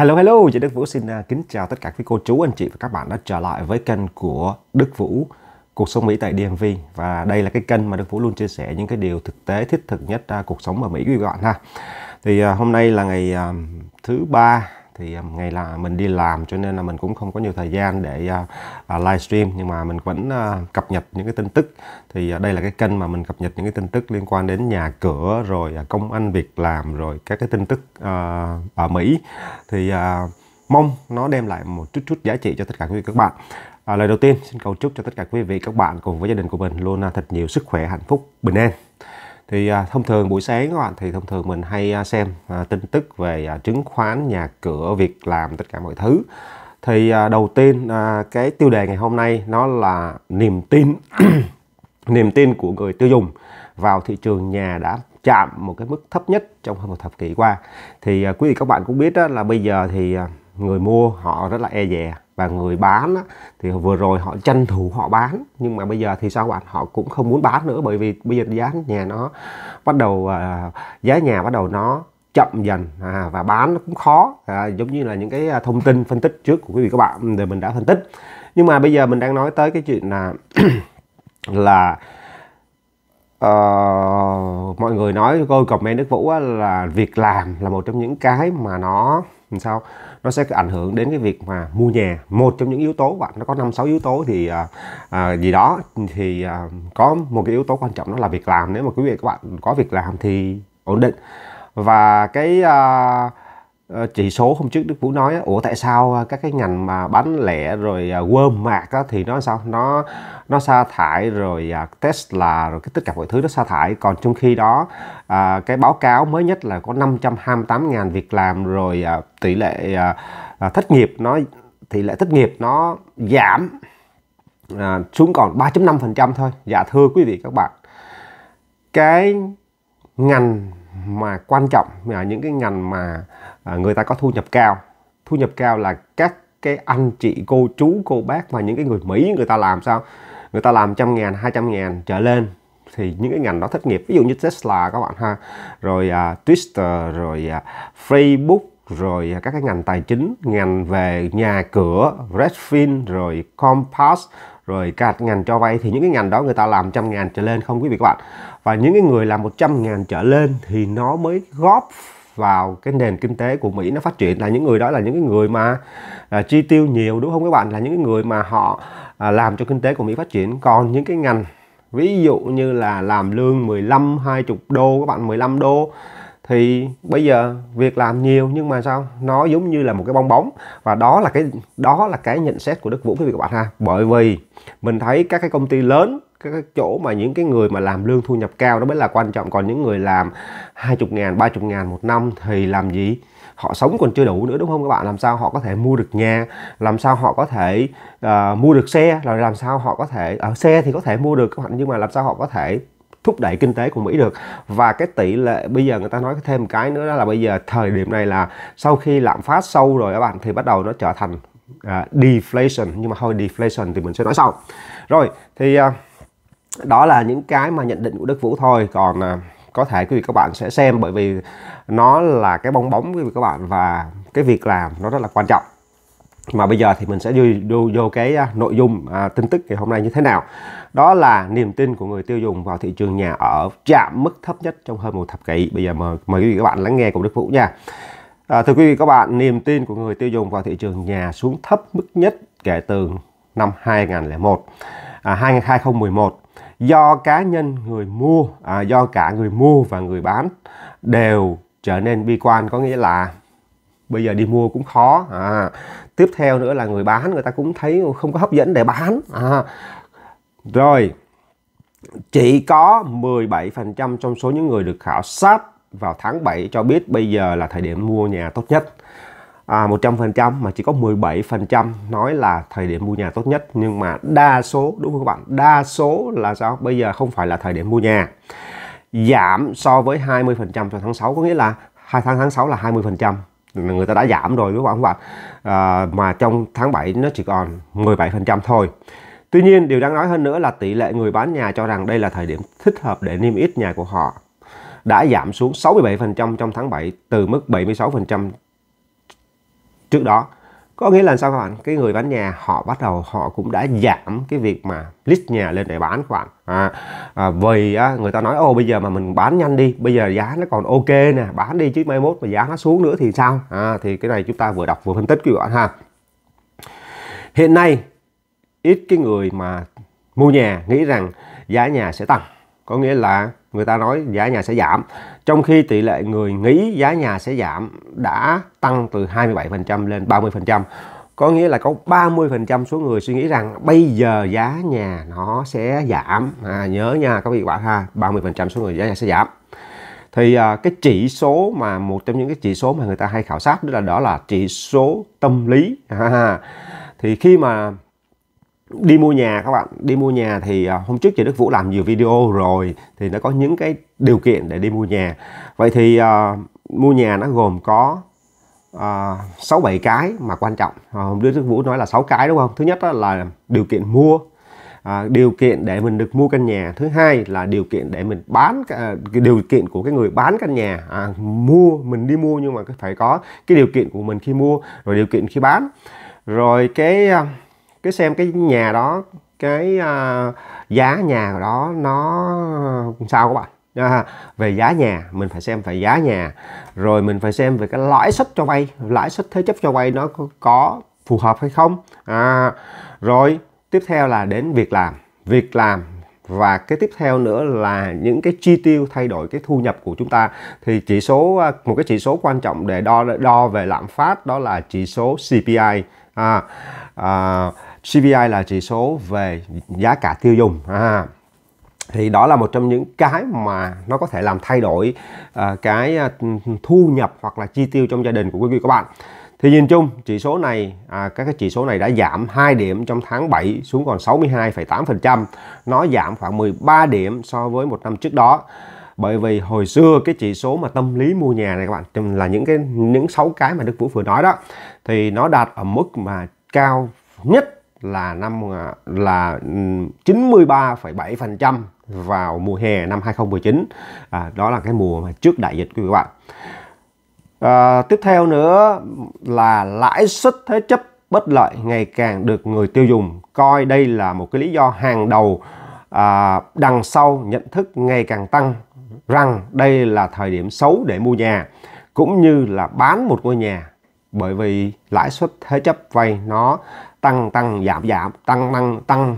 Hello hello, chị Đức Vũ xin à, kính chào tất cả quý cô chú, anh chị và các bạn đã trở lại với kênh của Đức Vũ Cuộc sống Mỹ tại DMV Và đây là cái kênh mà Đức Vũ luôn chia sẻ những cái điều thực tế thiết thực nhất uh, cuộc sống ở Mỹ quý bạn ha Thì à, hôm nay là ngày thứ ba thì à, ngày là mình đi làm cho nên là mình cũng không có nhiều thời gian để uh, à, à, livestream nhưng mà mình vẫn uh, cập nhật những cái tin tức thì uh, đây là cái kênh mà mình cập nhật những cái tin tức liên quan đến nhà cửa rồi uh, công ăn việc làm rồi các cái tin tức uh, ở Mỹ thì uh, mong nó đem lại một chút chút giá trị cho tất cả quý vị các bạn à, lời đầu tiên xin cầu chúc cho tất cả quý vị các bạn cùng với gia đình của mình luôn thật nhiều sức khỏe hạnh phúc bình an thì à, thông thường buổi sáng các bạn thì thông thường mình hay à, xem à, tin tức về chứng khoán nhà cửa việc làm tất cả mọi thứ thì đầu tiên cái tiêu đề ngày hôm nay nó là niềm tin niềm tin của người tiêu dùng vào thị trường nhà đã chạm một cái mức thấp nhất trong hơn một thập kỷ qua thì quý vị các bạn cũng biết đó là bây giờ thì người mua họ rất là e dè và người bán thì vừa rồi họ tranh thủ họ bán nhưng mà bây giờ thì sao bạn họ cũng không muốn bán nữa bởi vì bây giờ giá nhà nó bắt đầu à, giá nhà bắt đầu nó chậm dần à, và bán nó cũng khó à, giống như là những cái à, thông tin phân tích trước của quý vị các bạn để mình đã phân tích nhưng mà bây giờ mình đang nói tới cái chuyện là là uh, mọi người nói coi comment Đức Vũ á, là việc làm là một trong những cái mà nó làm sao nó sẽ ảnh hưởng đến cái việc mà mua nhà một trong những yếu tố bạn nó có năm sáu yếu tố thì à, à, gì đó thì à, có một cái yếu tố quan trọng đó là việc làm nếu mà quý vị các bạn có việc làm thì ổn định và cái à, Ờ, chỉ số hôm trước Đức Vũ nói ủa tại sao à, các cái ngành mà bán lẻ rồi quơm à, mạc thì nó sao nó nó sa thải rồi à, Tesla rồi cái tất cả mọi thứ nó sa thải còn trong khi đó cái báo cáo mới nhất là có 528.000 việc làm rồi tỷ lệ thất nghiệp nó tỷ lệ thất nghiệp nó giảm xuống còn 3.5% thôi dạ thưa quý vị các bạn cái ngành mà quan trọng là những cái ngành mà uh, À, người ta có thu nhập cao thu nhập cao là các cái anh chị cô chú cô bác và những cái người mỹ người ta làm sao người ta làm trăm ngàn hai trăm ngàn trở lên thì những cái ngành đó thất nghiệp ví dụ như Tesla các bạn ha rồi à, Twitter rồi à, Facebook rồi à, các cái ngành tài chính ngành về nhà cửa Redfin rồi Compass rồi cả ngành cho vay thì những cái ngành đó người ta làm trăm ngàn trở lên không quý vị các bạn và những cái người làm một trăm ngàn trở lên thì nó mới góp vào cái nền kinh tế của Mỹ nó phát triển là những người đó là những cái người mà à, chi tiêu nhiều đúng không các bạn là những cái người mà họ à, làm cho kinh tế của Mỹ phát triển còn những cái ngành ví dụ như là làm lương 15 20 đô các bạn 15 đô thì bây giờ việc làm nhiều nhưng mà sao nó giống như là một cái bong bóng và đó là cái đó là cái nhận xét của Đức Vũ quý vị các bạn ha bởi vì mình thấy các cái công ty lớn cái chỗ mà những cái người mà làm lương thu nhập cao đó mới là quan trọng còn những người làm 20 ngàn 30 ngàn một năm thì làm gì họ sống còn chưa đủ nữa đúng không các bạn làm sao họ có thể mua được nhà làm sao họ có thể uh, mua được xe rồi làm sao họ có thể ở ờ, uh, xe thì có thể mua được các bạn nhưng mà làm sao họ có thể thúc đẩy kinh tế của Mỹ được và cái tỷ lệ bây giờ người ta nói thêm một cái nữa đó là bây giờ thời điểm này là sau khi lạm phát sâu rồi các bạn thì bắt đầu nó trở thành uh, deflation nhưng mà thôi deflation thì mình sẽ nói sau rồi thì uh, đó là những cái mà nhận định của Đức Vũ thôi còn à, có thể quý vị các bạn sẽ xem bởi vì nó là cái bong bóng quý vị các bạn và cái việc làm nó rất là quan trọng mà bây giờ thì mình sẽ vô, vô, vô cái à, nội dung à, tin tức ngày hôm nay như thế nào đó là niềm tin của người tiêu dùng vào thị trường nhà ở chạm mức thấp nhất trong hơn một thập kỷ bây giờ mời, mời quý vị các bạn lắng nghe cùng Đức Vũ nha à, thưa quý vị các bạn niềm tin của người tiêu dùng vào thị trường nhà xuống thấp mức nhất kể từ năm 2001 à, 2011 do cá nhân người mua à, do cả người mua và người bán đều trở nên bi quan có nghĩa là bây giờ đi mua cũng khó à, tiếp theo nữa là người bán người ta cũng thấy không có hấp dẫn để bán à, rồi chỉ có 17% trong số những người được khảo sát vào tháng 7 cho biết bây giờ là thời điểm mua nhà tốt nhất 100% à, mà chỉ có 17% nói là thời điểm mua nhà tốt nhất nhưng mà đa số đúng không các bạn đa số là sao bây giờ không phải là thời điểm mua nhà giảm so với 20% trong tháng 6 có nghĩa là hai tháng tháng 6 là 20% người ta đã giảm rồi đúng không các bạn à, mà trong tháng 7 nó chỉ còn 17% thôi Tuy nhiên điều đáng nói hơn nữa là tỷ lệ người bán nhà cho rằng đây là thời điểm thích hợp để niêm yết nhà của họ đã giảm xuống 67% trong tháng 7 từ mức 76% trước đó có nghĩa là sao các bạn cái người bán nhà họ bắt đầu họ cũng đã giảm cái việc mà list nhà lên để bán các bạn à, à, vì á, à, người ta nói ô bây giờ mà mình bán nhanh đi bây giờ giá nó còn ok nè bán đi chứ mai mốt mà giá nó xuống nữa thì sao à, thì cái này chúng ta vừa đọc vừa phân tích các bạn ha hiện nay ít cái người mà mua nhà nghĩ rằng giá nhà sẽ tăng có nghĩa là người ta nói giá nhà sẽ giảm trong khi tỷ lệ người nghĩ giá nhà sẽ giảm đã tăng từ 27% lên 30% có nghĩa là có 30% số người suy nghĩ rằng bây giờ giá nhà nó sẽ giảm à, nhớ nha các vị bạn ha 30% số người giá nhà sẽ giảm thì à, cái chỉ số mà một trong những cái chỉ số mà người ta hay khảo sát đó là đó là chỉ số tâm lý à, thì khi mà đi mua nhà các bạn đi mua nhà thì à, hôm trước chị Đức Vũ làm nhiều video rồi thì nó có những cái điều kiện để đi mua nhà vậy thì uh, mua nhà nó gồm có à, sáu uh, bảy cái mà quan trọng hôm trước Đức Vũ nói là sáu cái đúng không thứ nhất là điều kiện mua À, điều kiện để mình được mua căn nhà thứ hai là điều kiện để mình bán à, cái điều kiện của cái người bán căn nhà à, mua mình đi mua nhưng mà phải có cái điều kiện của mình khi mua rồi điều kiện khi bán rồi cái cái xem cái nhà đó cái uh, giá nhà đó nó sao các bạn à, về giá nhà mình phải xem về giá nhà rồi mình phải xem về cái lãi suất cho vay lãi suất thế chấp cho vay nó có, có phù hợp hay không à, rồi tiếp theo là đến việc làm việc làm và cái tiếp theo nữa là những cái chi tiêu thay đổi cái thu nhập của chúng ta thì chỉ số à, một cái chỉ số quan trọng để đo đo về lạm phát đó là chỉ số CPI à, à, CPI là chỉ số về giá cả tiêu dùng à, thì đó là một trong những cái mà nó có thể làm thay đổi uh, cái à, thu nhập hoặc là chi tiêu trong gia đình của quý vị các bạn thì nhìn chung chỉ số này à, các cái chỉ số này đã giảm 2 điểm trong tháng 7 xuống còn 62,8% nó giảm khoảng 13 điểm so với một năm trước đó bởi vì hồi xưa cái chỉ số mà tâm lý mua nhà này các bạn là những cái những sáu cái mà Đức Vũ vừa nói đó thì nó đạt ở mức mà cao nhất là năm à, là 93,7% ừ, vào mùa hè năm 2019 à, đó là cái mùa mà trước đại dịch quý vị các bạn à, tiếp theo nữa là lãi suất thế chấp bất lợi ngày càng được người tiêu dùng coi đây là một cái lý do hàng đầu à, đằng sau nhận thức ngày càng tăng rằng đây là thời điểm xấu để mua nhà cũng như là bán một ngôi nhà bởi vì lãi suất thế chấp vay nó tăng tăng giảm giảm tăng tăng tăng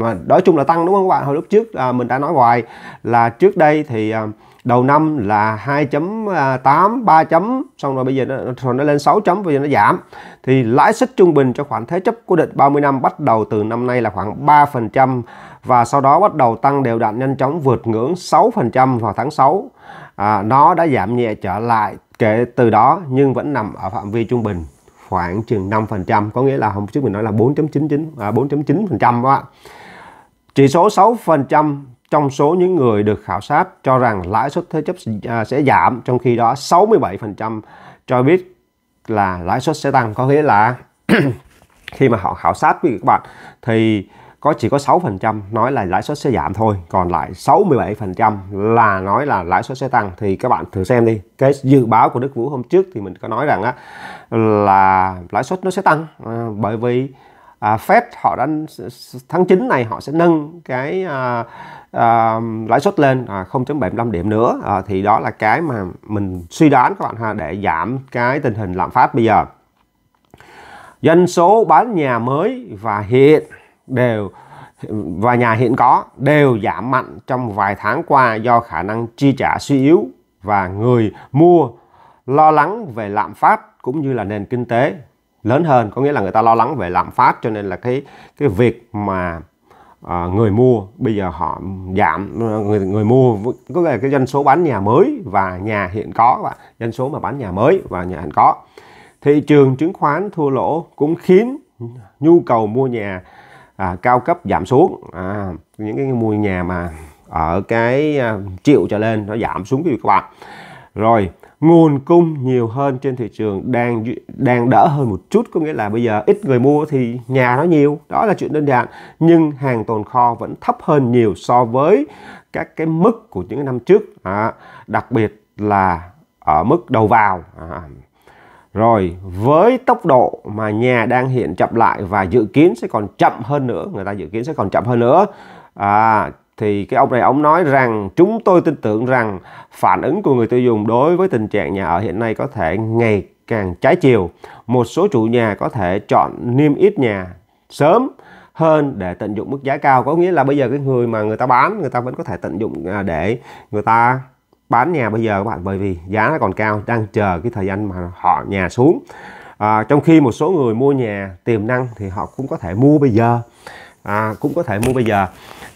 mà nói chung là tăng đúng không các bạn hồi lúc trước à, mình đã nói hoài là trước đây thì à, đầu năm là 2.8 3 à, chấm xong rồi bây giờ nó, rồi nó lên 6 chấm bây giờ nó giảm thì lãi suất trung bình cho khoản thế chấp cố định 30 năm bắt đầu từ năm nay là khoảng 3% và sau đó bắt đầu tăng đều đặn nhanh chóng vượt ngưỡng 6% vào tháng 6 à, nó đã giảm nhẹ trở lại kể từ đó nhưng vẫn nằm ở phạm vi trung bình khoảng chừng 5%, có nghĩa là hôm trước mình nói là 4.99 à 4.9% đó. Chỉ số 6% trong số những người được khảo sát cho rằng lãi suất thế chấp à, sẽ giảm, trong khi đó 67% cho biết là lãi suất sẽ tăng, có nghĩa là khi mà họ khảo sát với các bạn thì có chỉ có 6% nói là lãi suất sẽ giảm thôi còn lại 67% là nói là lãi suất sẽ tăng thì các bạn thử xem đi cái dự báo của Đức Vũ hôm trước thì mình có nói rằng á là lãi suất nó sẽ tăng à, bởi vì à, Fed họ đã tháng 9 này họ sẽ nâng cái à, à, lãi suất lên à, 0.75 điểm nữa à, thì đó là cái mà mình suy đoán các bạn ha để giảm cái tình hình lạm phát bây giờ doanh số bán nhà mới và hiện đều và nhà hiện có đều giảm mạnh trong vài tháng qua do khả năng chi trả suy yếu và người mua lo lắng về lạm phát cũng như là nền kinh tế lớn hơn có nghĩa là người ta lo lắng về lạm phát cho nên là cái cái việc mà à, người mua bây giờ họ giảm người người mua có nghĩa là cái doanh số bán nhà mới và nhà hiện có và doanh số mà bán nhà mới và nhà hiện có thị trường chứng khoán thua lỗ cũng khiến nhu cầu mua nhà à, cao cấp giảm xuống à, những cái mua nhà mà ở cái à, triệu trở lên nó giảm xuống các bạn rồi nguồn cung nhiều hơn trên thị trường đang đang đỡ hơn một chút có nghĩa là bây giờ ít người mua thì nhà nó nhiều đó là chuyện đơn giản nhưng hàng tồn kho vẫn thấp hơn nhiều so với các cái mức của những năm trước à, đặc biệt là ở mức đầu vào à, rồi với tốc độ mà nhà đang hiện chậm lại và dự kiến sẽ còn chậm hơn nữa người ta dự kiến sẽ còn chậm hơn nữa à, thì cái ông này ông nói rằng chúng tôi tin tưởng rằng phản ứng của người tiêu dùng đối với tình trạng nhà ở hiện nay có thể ngày càng trái chiều một số chủ nhà có thể chọn niêm yết nhà sớm hơn để tận dụng mức giá cao có nghĩa là bây giờ cái người mà người ta bán người ta vẫn có thể tận dụng à, để người ta bán nhà bây giờ các bạn bởi vì giá nó còn cao đang chờ cái thời gian mà họ nhà xuống à, trong khi một số người mua nhà tiềm năng thì họ cũng có thể mua bây giờ à, cũng có thể mua bây giờ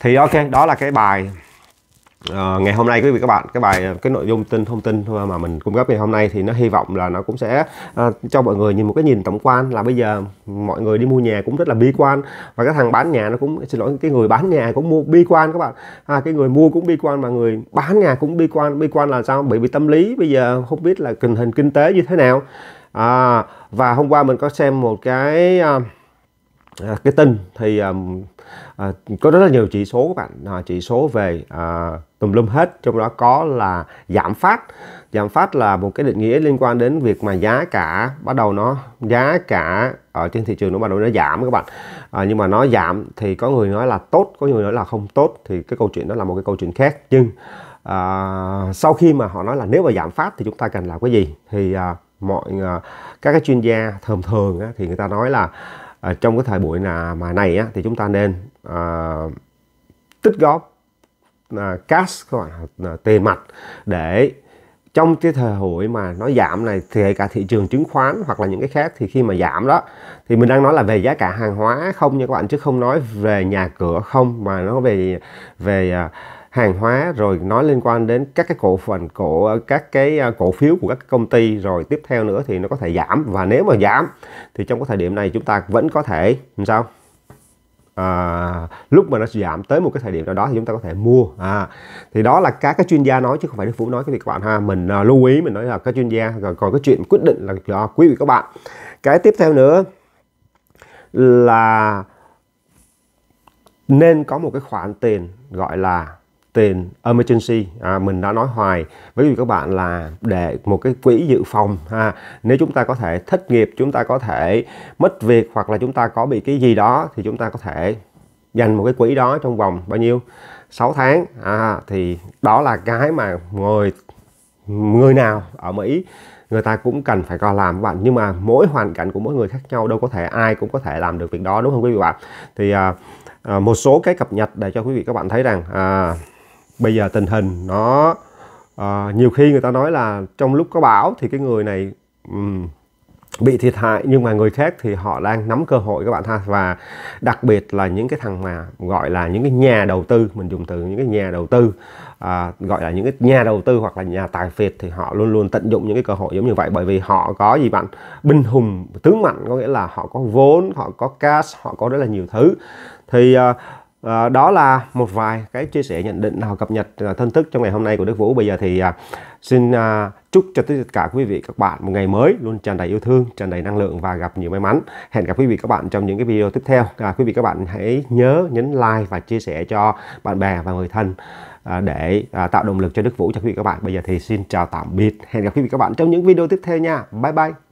thì ok đó là cái bài à, ngày hôm nay quý vị các bạn cái bài cái nội dung tin thông tin mà mình cung cấp ngày hôm nay thì nó hy vọng là nó cũng sẽ à, cho mọi người nhìn một cái nhìn tổng quan là bây giờ mọi người đi mua nhà cũng rất là bi quan và cái thằng bán nhà nó cũng xin lỗi cái người bán nhà cũng mua bi quan các bạn à, cái người mua cũng bi quan mà người bán nhà cũng bi quan bi quan là sao bị bị tâm lý bây giờ không biết là tình hình kinh tế như thế nào à, và hôm qua mình có xem một cái uh, À, cái tin thì um, à, có rất là nhiều chỉ số các bạn à, chỉ số về à, tùm lum hết trong đó có là giảm phát giảm phát là một cái định nghĩa liên quan đến việc mà giá cả bắt đầu nó giá cả ở trên thị trường nó bắt đầu nó giảm các bạn à, nhưng mà nó giảm thì có người nói là tốt có người nói là không tốt thì cái câu chuyện đó là một cái câu chuyện khác nhưng à, sau khi mà họ nói là nếu mà giảm phát thì chúng ta cần làm cái gì thì à, mọi à, các cái chuyên gia thường thường á, thì người ta nói là à, trong cái thời buổi là mà này á, thì chúng ta nên à, tích góp à, cash các bạn à, tiền mặt để trong cái thời hội mà nó giảm này thì kể cả thị trường chứng khoán hoặc là những cái khác thì khi mà giảm đó thì mình đang nói là về giá cả hàng hóa không nha các bạn chứ không nói về nhà cửa không mà nó về về à, hàng hóa rồi nói liên quan đến các cái cổ phần cổ các cái à, cổ phiếu của các công ty rồi tiếp theo nữa thì nó có thể giảm và nếu mà giảm thì trong cái thời điểm này chúng ta vẫn có thể làm sao à, lúc mà nó giảm tới một cái thời điểm nào đó thì chúng ta có thể mua à, thì đó là các cái chuyên gia nói chứ không phải Đức Phú nói cái việc các bạn ha mình à, lưu ý mình nói là các chuyên gia rồi còn cái chuyện quyết định là do quý vị các bạn cái tiếp theo nữa là nên có một cái khoản tiền gọi là tiền emergency à, mình đã nói hoài với quý vị các bạn là để một cái quỹ dự phòng ha nếu chúng ta có thể thất nghiệp chúng ta có thể mất việc hoặc là chúng ta có bị cái gì đó thì chúng ta có thể dành một cái quỹ đó trong vòng bao nhiêu 6 tháng à, thì đó là cái mà người người nào ở Mỹ người ta cũng cần phải coi làm bạn nhưng mà mỗi hoàn cảnh của mỗi người khác nhau đâu có thể ai cũng có thể làm được việc đó đúng không quý vị bạn thì à, à, một số cái cập nhật để cho quý vị các bạn thấy rằng à, bây giờ tình hình nó uh, nhiều khi người ta nói là trong lúc có bão thì cái người này um, bị thiệt hại nhưng mà người khác thì họ đang nắm cơ hội các bạn ha và đặc biệt là những cái thằng mà gọi là những cái nhà đầu tư mình dùng từ những cái nhà đầu tư à, gọi là những cái nhà đầu tư hoặc là nhà tài phiệt thì họ luôn luôn tận dụng những cái cơ hội giống như vậy bởi vì họ có gì bạn binh hùng tướng mạnh có nghĩa là họ có vốn họ có cash họ có rất là nhiều thứ thì à, À, đó là một vài cái chia sẻ nhận định nào cập nhật ờ, thân thức trong ngày hôm nay của Đức Vũ. Bây giờ thì à, xin à, chúc cho tất cả quý vị các bạn một ngày mới luôn tràn đầy yêu thương, tràn đầy năng lượng và gặp nhiều may mắn. Hẹn gặp quý vị các bạn trong những cái video tiếp theo. À, quý vị các bạn hãy nhớ nhấn like và chia sẻ cho bạn bè và người thân à, để à, tạo động lực cho Đức Vũ cho quý vị các bạn. Bây giờ thì xin chào tạm biệt. Hẹn gặp quý vị các bạn trong những video tiếp theo nha. Bye bye.